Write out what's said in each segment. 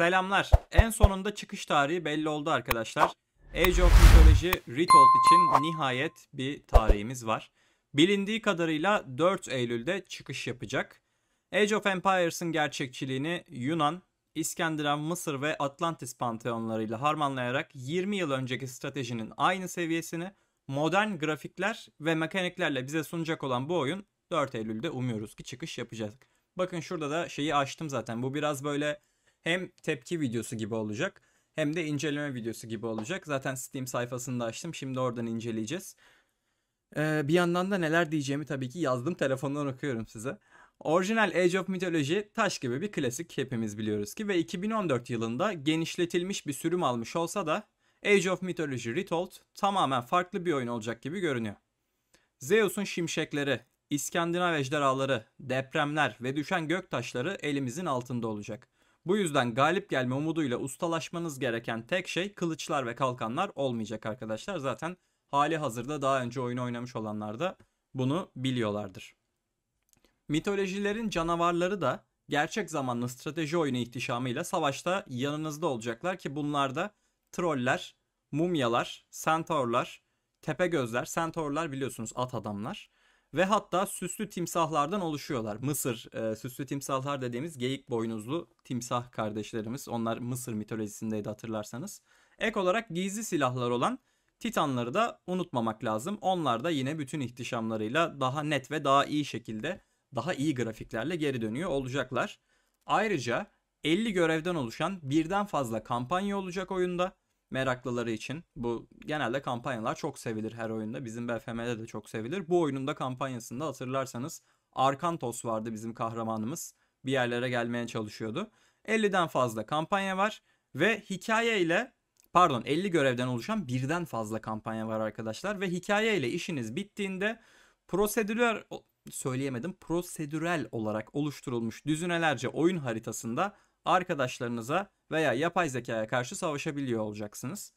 Selamlar. En sonunda çıkış tarihi belli oldu arkadaşlar. Age of Mythology Retold için nihayet bir tarihimiz var. Bilindiği kadarıyla 4 Eylül'de çıkış yapacak. Age of Empires'ın gerçekçiliğini Yunan, İskandinav, Mısır ve Atlantis panteonlarıyla harmanlayarak 20 yıl önceki stratejinin aynı seviyesini modern grafikler ve mekaniklerle bize sunacak olan bu oyun 4 Eylül'de umuyoruz ki çıkış yapacak. Bakın şurada da şeyi açtım zaten. Bu biraz böyle hem tepki videosu gibi olacak hem de inceleme videosu gibi olacak. Zaten Steam sayfasını da açtım. Şimdi oradan inceleyeceğiz. Ee, bir yandan da neler diyeceğimi tabii ki yazdım. Telefondan okuyorum size. Orijinal Age of Mythology taş gibi bir klasik hepimiz biliyoruz ki ve 2014 yılında genişletilmiş bir sürüm almış olsa da Age of Mythology Retold tamamen farklı bir oyun olacak gibi görünüyor. Zeus'un şimşekleri, İskandinav ejderhaları, depremler ve düşen gök taşları elimizin altında olacak. Bu yüzden galip gelme umuduyla ustalaşmanız gereken tek şey kılıçlar ve kalkanlar olmayacak arkadaşlar. Zaten hali hazırda daha önce oyunu oynamış olanlar da bunu biliyorlardır. Mitolojilerin canavarları da gerçek zamanlı strateji oyunu ihtişamıyla savaşta yanınızda olacaklar ki bunlar da troller, mumyalar, centaurlar, tepe gözler, centaurlar biliyorsunuz at adamlar ve hatta süslü timsahlardan oluşuyorlar. Mısır e, süslü timsahlar dediğimiz geyik boynuzlu timsah kardeşlerimiz. Onlar Mısır mitolojisindeydi hatırlarsanız. Ek olarak gizli silahlar olan Titanları da unutmamak lazım. Onlar da yine bütün ihtişamlarıyla daha net ve daha iyi şekilde, daha iyi grafiklerle geri dönüyor olacaklar. Ayrıca 50 görevden oluşan birden fazla kampanya olacak oyunda meraklıları için. Bu genelde kampanyalar çok sevilir her oyunda. Bizim BFM'de de çok sevilir. Bu oyunun da kampanyasında hatırlarsanız Arkantos vardı bizim kahramanımız. Bir yerlere gelmeye çalışıyordu. 50'den fazla kampanya var ve hikaye ile pardon 50 görevden oluşan birden fazla kampanya var arkadaşlar ve hikaye ile işiniz bittiğinde prosedürel söyleyemedim prosedürel olarak oluşturulmuş düzinelerce oyun haritasında arkadaşlarınıza veya yapay zekaya karşı savaşabiliyor olacaksınız.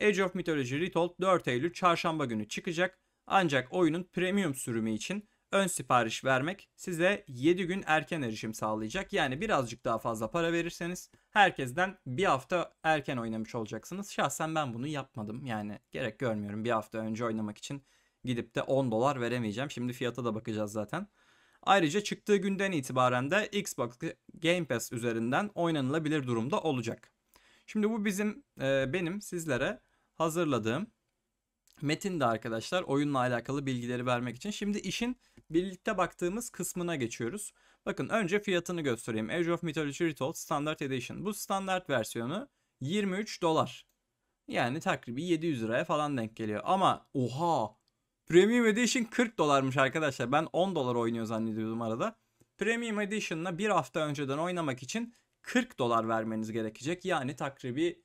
Age of Mythology Retold 4 Eylül çarşamba günü çıkacak. Ancak oyunun premium sürümü için ön sipariş vermek size 7 gün erken erişim sağlayacak. Yani birazcık daha fazla para verirseniz herkesten bir hafta erken oynamış olacaksınız. Şahsen ben bunu yapmadım. Yani gerek görmüyorum bir hafta önce oynamak için gidip de 10 dolar veremeyeceğim. Şimdi fiyata da bakacağız zaten. Ayrıca çıktığı günden itibaren de Xbox Game Pass üzerinden oynanılabilir durumda olacak. Şimdi bu bizim e, benim sizlere hazırladığım metinde arkadaşlar oyunla alakalı bilgileri vermek için. Şimdi işin birlikte baktığımız kısmına geçiyoruz. Bakın önce fiyatını göstereyim. Age of Mythology Retold Standard Edition. Bu standart versiyonu 23 dolar. Yani takribi 700 liraya falan denk geliyor. Ama oha Premium Edition 40 dolarmış arkadaşlar. Ben 10 dolar oynuyor zannediyordum arada. Premium Edition'la bir hafta önceden oynamak için 40 dolar vermeniz gerekecek. Yani takribi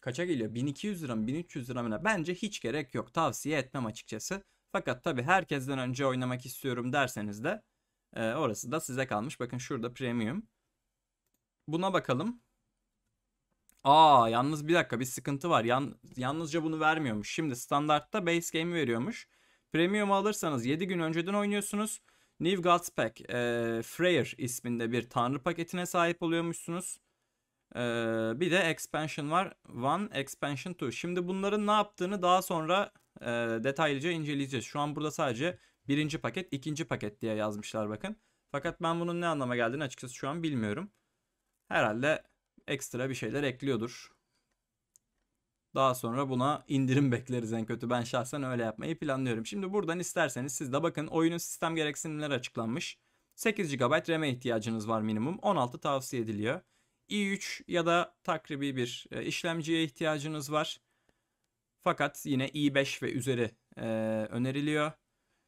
kaça geliyor? 1200 lira mı 1300 lira mı? Bence hiç gerek yok. Tavsiye etmem açıkçası. Fakat tabi herkesten önce oynamak istiyorum derseniz de e, orası da size kalmış. Bakın şurada premium. Buna bakalım. Aa yalnız bir dakika bir sıkıntı var. Yan, yalnızca bunu vermiyormuş. Şimdi standartta base game'i veriyormuş. Premium alırsanız 7 gün önceden oynuyorsunuz. New Gods Pack, e, Freyr isminde bir tanrı paketine sahip oluyormuşsunuz. E, bir de expansion var. One, expansion two. Şimdi bunların ne yaptığını daha sonra e, detaylıca inceleyeceğiz. Şu an burada sadece birinci paket, ikinci paket diye yazmışlar bakın. Fakat ben bunun ne anlama geldiğini açıkçası şu an bilmiyorum. Herhalde ekstra bir şeyler ekliyordur. Daha sonra buna indirim bekleriz en kötü. Ben şahsen öyle yapmayı planlıyorum. Şimdi buradan isterseniz siz de bakın oyunun sistem gereksinimleri açıklanmış. 8 GB RAM'e ihtiyacınız var minimum. 16 tavsiye ediliyor. i3 ya da takribi bir e, işlemciye ihtiyacınız var. Fakat yine i5 ve üzeri e, öneriliyor.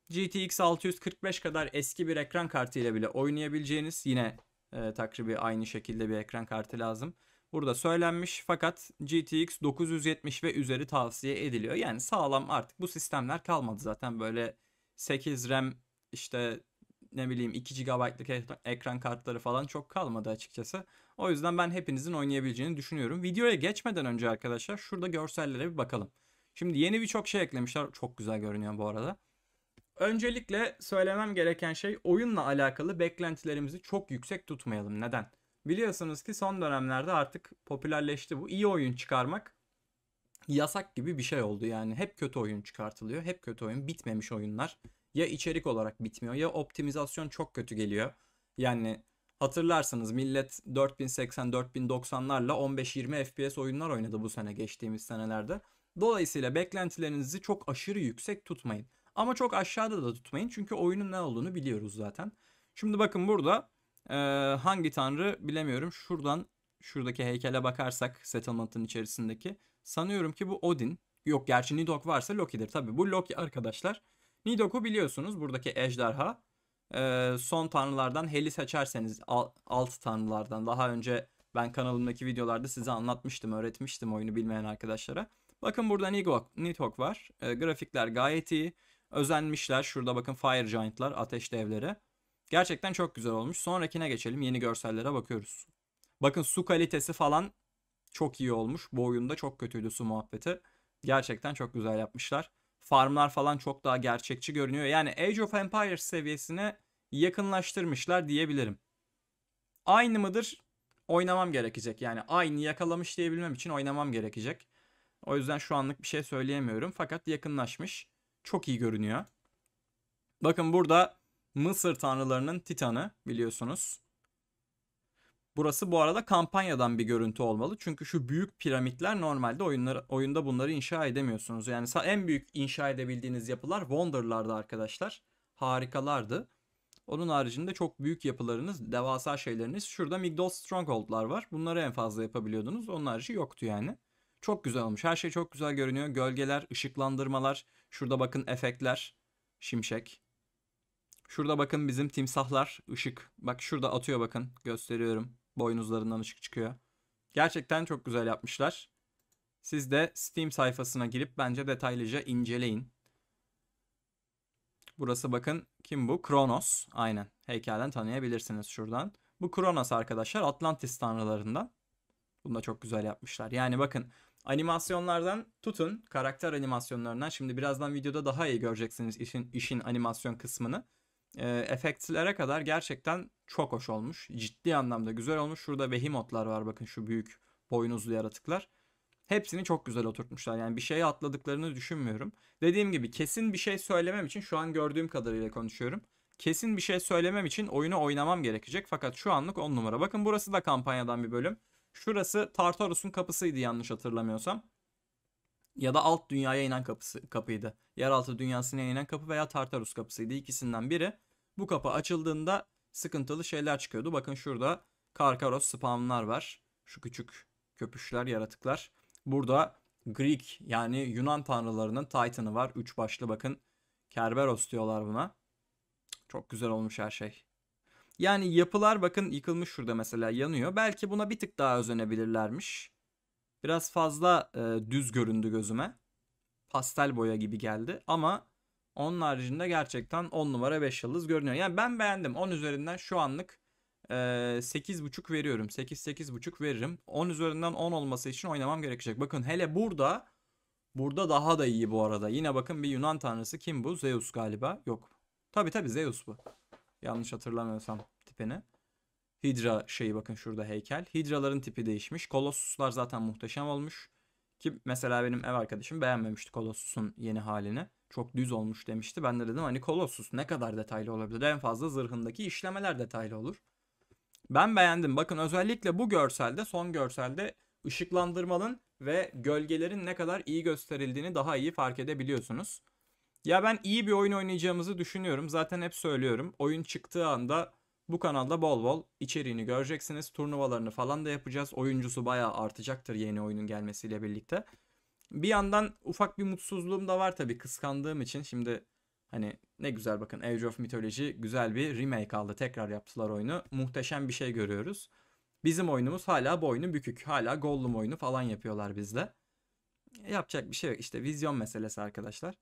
GTX 645 kadar eski bir ekran kartı ile bile oynayabileceğiniz yine e, takribi aynı şekilde bir ekran kartı lazım burada söylenmiş fakat GTX 970 ve üzeri tavsiye ediliyor. Yani sağlam artık bu sistemler kalmadı zaten böyle 8 RAM işte ne bileyim 2 GB'lık ekran kartları falan çok kalmadı açıkçası. O yüzden ben hepinizin oynayabileceğini düşünüyorum. Videoya geçmeden önce arkadaşlar şurada görsellere bir bakalım. Şimdi yeni birçok şey eklemişler. Çok güzel görünüyor bu arada. Öncelikle söylemem gereken şey oyunla alakalı beklentilerimizi çok yüksek tutmayalım. Neden? Biliyorsunuz ki son dönemlerde artık popülerleşti bu. İyi oyun çıkarmak yasak gibi bir şey oldu yani. Hep kötü oyun çıkartılıyor. Hep kötü oyun. Bitmemiş oyunlar. Ya içerik olarak bitmiyor ya optimizasyon çok kötü geliyor. Yani hatırlarsanız millet 4080 4090'larla 15-20 FPS oyunlar oynadı bu sene geçtiğimiz senelerde. Dolayısıyla beklentilerinizi çok aşırı yüksek tutmayın. Ama çok aşağıda da tutmayın çünkü oyunun ne olduğunu biliyoruz zaten. Şimdi bakın burada ee, hangi tanrı bilemiyorum. Şuradan şuradaki heykele bakarsak settlement'ın içerisindeki sanıyorum ki bu Odin. Yok gerçi Nidok varsa Loki'dir. Tabi bu Loki arkadaşlar. Nidok'u biliyorsunuz buradaki ejderha. Ee, son tanrılardan Hel'i seçerseniz alt tanrılardan daha önce ben kanalımdaki videolarda size anlatmıştım, öğretmiştim oyunu bilmeyen arkadaşlara. Bakın burada Nidok, Nidok var. E, grafikler gayet iyi. Özenmişler. Şurada bakın Fire Giant'lar, ateş devleri. Gerçekten çok güzel olmuş. Sonrakine geçelim. Yeni görsellere bakıyoruz. Bakın su kalitesi falan çok iyi olmuş. Bu oyunda çok kötüydü su muhabbeti. Gerçekten çok güzel yapmışlar. Farmlar falan çok daha gerçekçi görünüyor. Yani Age of Empires seviyesine yakınlaştırmışlar diyebilirim. Aynı mıdır? Oynamam gerekecek. Yani aynı yakalamış diyebilmem için oynamam gerekecek. O yüzden şu anlık bir şey söyleyemiyorum. Fakat yakınlaşmış. Çok iyi görünüyor. Bakın burada Mısır tanrılarının Titan'ı biliyorsunuz. Burası bu arada kampanyadan bir görüntü olmalı. Çünkü şu büyük piramitler normalde oyunları, oyunda bunları inşa edemiyorsunuz. Yani en büyük inşa edebildiğiniz yapılar Wonder'lardı arkadaşlar. Harikalardı. Onun haricinde çok büyük yapılarınız, devasa şeyleriniz. Şurada Migdos Stronghold'lar var. Bunları en fazla yapabiliyordunuz. Onun harici yoktu yani. Çok güzel olmuş. Her şey çok güzel görünüyor. Gölgeler, ışıklandırmalar. Şurada bakın efektler. Şimşek. Şurada bakın bizim timsahlar ışık. Bak şurada atıyor bakın. Gösteriyorum. Boynuzlarından ışık çıkıyor. Gerçekten çok güzel yapmışlar. Siz de Steam sayfasına girip bence detaylıca inceleyin. Burası bakın kim bu? Kronos. Aynen. Heykelden tanıyabilirsiniz şuradan. Bu Kronos arkadaşlar Atlantis tanrılarından. Bunu da çok güzel yapmışlar. Yani bakın animasyonlardan tutun karakter animasyonlarından. Şimdi birazdan videoda daha iyi göreceksiniz işin, işin animasyon kısmını e, efektlere kadar gerçekten çok hoş olmuş. Ciddi anlamda güzel olmuş. Şurada behimotlar var bakın şu büyük boynuzlu yaratıklar. Hepsini çok güzel oturtmuşlar. Yani bir şeye atladıklarını düşünmüyorum. Dediğim gibi kesin bir şey söylemem için şu an gördüğüm kadarıyla konuşuyorum. Kesin bir şey söylemem için oyunu oynamam gerekecek. Fakat şu anlık 10 numara. Bakın burası da kampanyadan bir bölüm. Şurası Tartarus'un kapısıydı yanlış hatırlamıyorsam. Ya da alt dünyaya inen kapısı, kapıydı. Yeraltı dünyasına inen kapı veya Tartarus kapısıydı. İkisinden biri. Bu kapı açıldığında sıkıntılı şeyler çıkıyordu. Bakın şurada Karkaros spamlar var. Şu küçük köpüşler, yaratıklar. Burada Greek yani Yunan tanrılarının Titan'ı var. Üç başlı bakın. Kerberos diyorlar buna. Çok güzel olmuş her şey. Yani yapılar bakın yıkılmış şurada mesela yanıyor. Belki buna bir tık daha özenebilirlermiş. Biraz fazla e, düz göründü gözüme. Pastel boya gibi geldi ama onun haricinde gerçekten 10 numara 5 yıldız görünüyor. Yani ben beğendim. 10 üzerinden şu anlık e, 8.5 veriyorum. 8-8.5 veririm. 10 üzerinden 10 olması için oynamam gerekecek. Bakın hele burada burada daha da iyi bu arada. Yine bakın bir Yunan tanrısı kim bu? Zeus galiba. Yok. Tabi tabi Zeus bu. Yanlış hatırlamıyorsam tipini. Hidra şeyi bakın şurada heykel. Hidraların tipi değişmiş. Kolossuslar zaten muhteşem olmuş. Ki mesela benim ev arkadaşım beğenmemişti Kolossus'un yeni halini çok düz olmuş demişti. Ben de dedim hani Colossus ne kadar detaylı olabilir? En fazla zırhındaki işlemeler detaylı olur. Ben beğendim. Bakın özellikle bu görselde, son görselde ışıklandırmanın ve gölgelerin ne kadar iyi gösterildiğini daha iyi fark edebiliyorsunuz. Ya ben iyi bir oyun oynayacağımızı düşünüyorum. Zaten hep söylüyorum. Oyun çıktığı anda bu kanalda bol bol içeriğini göreceksiniz. Turnuvalarını falan da yapacağız. Oyuncusu bayağı artacaktır yeni oyunun gelmesiyle birlikte. Bir yandan ufak bir mutsuzluğum da var tabii kıskandığım için. Şimdi hani ne güzel bakın Age of Mythology güzel bir remake aldı. Tekrar yaptılar oyunu. Muhteşem bir şey görüyoruz. Bizim oyunumuz hala boynu bükük. Hala Gollum oyunu falan yapıyorlar bizde. Yapacak bir şey yok. İşte vizyon meselesi arkadaşlar.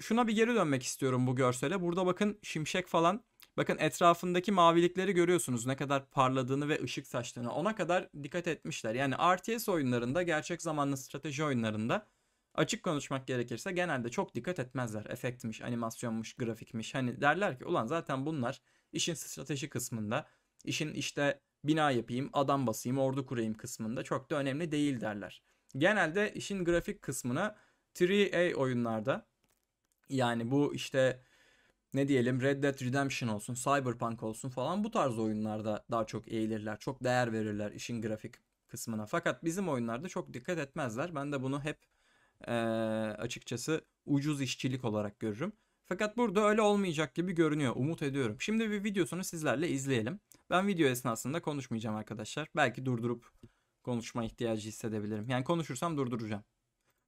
Şuna bir geri dönmek istiyorum bu görsele. Burada bakın şimşek falan Bakın etrafındaki mavilikleri görüyorsunuz ne kadar parladığını ve ışık saçtığını ona kadar dikkat etmişler. Yani RTS oyunlarında gerçek zamanlı strateji oyunlarında açık konuşmak gerekirse genelde çok dikkat etmezler. Efektmiş, animasyonmuş, grafikmiş. Hani derler ki ulan zaten bunlar işin strateji kısmında, işin işte bina yapayım, adam basayım, ordu kurayım kısmında çok da önemli değil derler. Genelde işin grafik kısmına 3A oyunlarda yani bu işte ne diyelim Red Dead Redemption olsun, Cyberpunk olsun falan bu tarz oyunlarda daha çok eğilirler. Çok değer verirler işin grafik kısmına. Fakat bizim oyunlarda çok dikkat etmezler. Ben de bunu hep e, açıkçası ucuz işçilik olarak görürüm. Fakat burada öyle olmayacak gibi görünüyor. Umut ediyorum. Şimdi bir videosunu sizlerle izleyelim. Ben video esnasında konuşmayacağım arkadaşlar. Belki durdurup konuşma ihtiyacı hissedebilirim. Yani konuşursam durduracağım.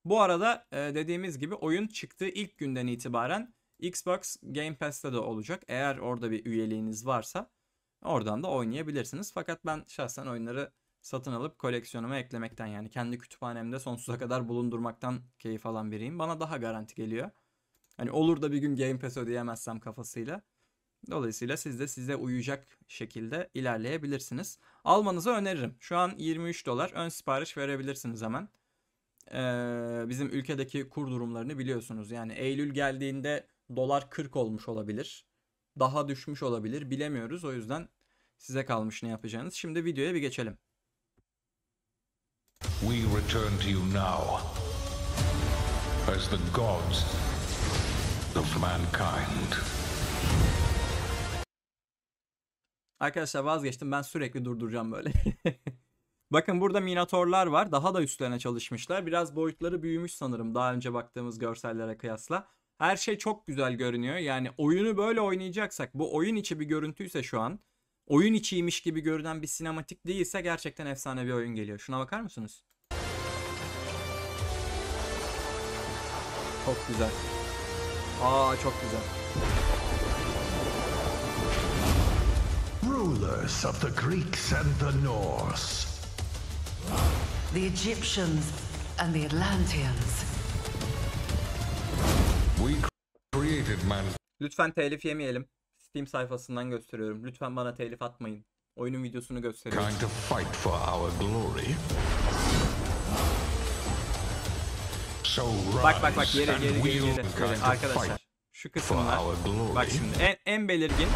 Bu arada dediğimiz gibi oyun çıktığı ilk günden itibaren Xbox Game Pass'te de olacak. Eğer orada bir üyeliğiniz varsa oradan da oynayabilirsiniz. Fakat ben şahsen oyunları satın alıp koleksiyonuma eklemekten yani kendi kütüphanemde sonsuza kadar bulundurmaktan keyif alan biriyim. Bana daha garanti geliyor. Hani olur da bir gün Game Pass ödeyemezsem kafasıyla. Dolayısıyla siz de size uyacak şekilde ilerleyebilirsiniz. Almanızı öneririm. Şu an 23 dolar ön sipariş verebilirsiniz hemen. Ee, bizim ülkedeki kur durumlarını biliyorsunuz. Yani Eylül geldiğinde dolar 40 olmuş olabilir. Daha düşmüş olabilir. Bilemiyoruz. O yüzden size kalmış ne yapacağınız. Şimdi videoya bir geçelim. We return to you now as the gods of mankind. Arkadaşlar vazgeçtim. Ben sürekli durduracağım böyle. Bakın burada minatorlar var. Daha da üstlerine çalışmışlar. Biraz boyutları büyümüş sanırım daha önce baktığımız görsellere kıyasla. Her şey çok güzel görünüyor. Yani oyunu böyle oynayacaksak bu oyun içi bir görüntüyse şu an oyun içiymiş gibi görünen bir sinematik değilse gerçekten efsane bir oyun geliyor. Şuna bakar mısınız? Çok güzel. Aa çok güzel. Rulers of the Greeks and the Norse. The Egyptians and the Atlanteans. Lütfen telif yemeyelim. Steam sayfasından gösteriyorum. Lütfen bana telif atmayın. Oyunun videosunu gösteriyorum. Bak bak bak yere yere yere, yere. arkadaşlar şu kısımlar bak şimdi en, en belirgin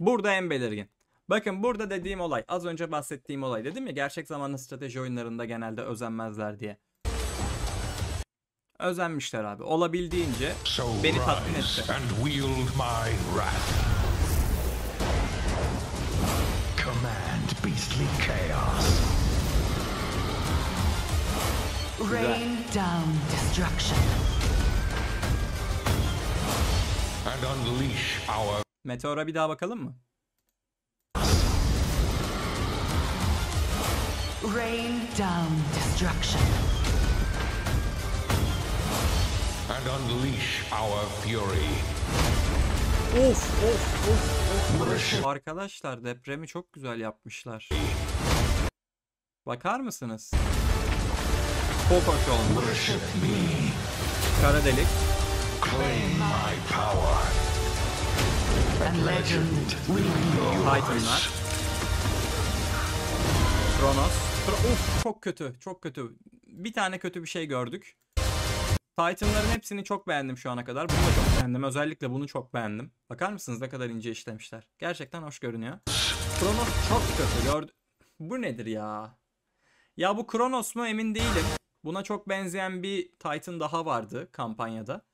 burada en belirgin. Bakın burada dediğim olay az önce bahsettiğim olay dedim ya gerçek zamanlı strateji oyunlarında genelde özenmezler diye özenmişler abi. Olabildiğince beni tatmin etti. Command beastly chaos. Rain down destruction. And unleash our Meteora bir daha bakalım mı? Rain down destruction and unleash our fury. Of of of of. Arkadaşlar depremi çok güzel yapmışlar. Bakar mısınız? Çok hoş olmuş. Kara delik. Claim my power. And legend Titanlar. Kronos. Of çok kötü, çok kötü. Bir tane kötü bir şey gördük. Titan'ların hepsini çok beğendim şu ana kadar. Bunu da çok beğendim. Özellikle bunu çok beğendim. Bakar mısınız ne kadar ince işlemişler. Gerçekten hoş görünüyor. Kronos çok kötü. Gördü. Bu nedir ya? Ya bu Kronos mu emin değilim. Buna çok benzeyen bir Titan daha vardı kampanyada.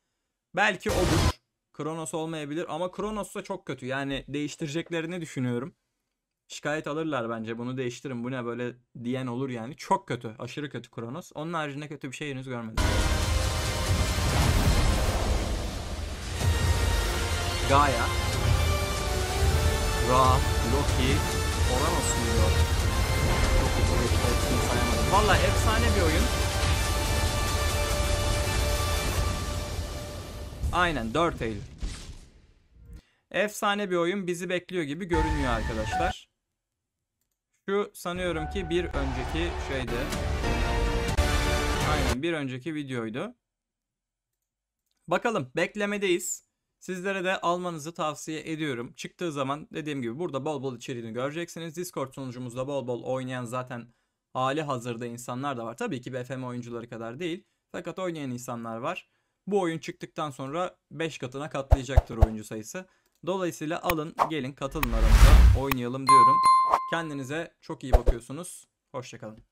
Belki odur. Kronos olmayabilir ama Kronos da çok kötü. Yani değiştireceklerini düşünüyorum. Şikayet alırlar bence bunu değiştirin bu ne böyle diyen olur yani. Çok kötü aşırı kötü Kronos. Onun haricinde kötü bir şey henüz görmedim. Gaia, Ra, Loki, Oranos mu yok? Çok şey, hepsini sayamadım. Valla efsane bir oyun. Aynen 4 Eylül. Efsane bir oyun bizi bekliyor gibi görünüyor arkadaşlar. Şu sanıyorum ki bir önceki şeydi. Aynen bir önceki videoydu. Bakalım beklemedeyiz. Sizlere de almanızı tavsiye ediyorum. Çıktığı zaman dediğim gibi burada bol bol içeriğini göreceksiniz. Discord sunucumuzda bol bol oynayan zaten hali hazırda insanlar da var. Tabii ki BFM oyuncuları kadar değil. Fakat oynayan insanlar var. Bu oyun çıktıktan sonra 5 katına katlayacaktır oyuncu sayısı. Dolayısıyla alın gelin katılın aramıza oynayalım diyorum. Kendinize çok iyi bakıyorsunuz. Hoşçakalın.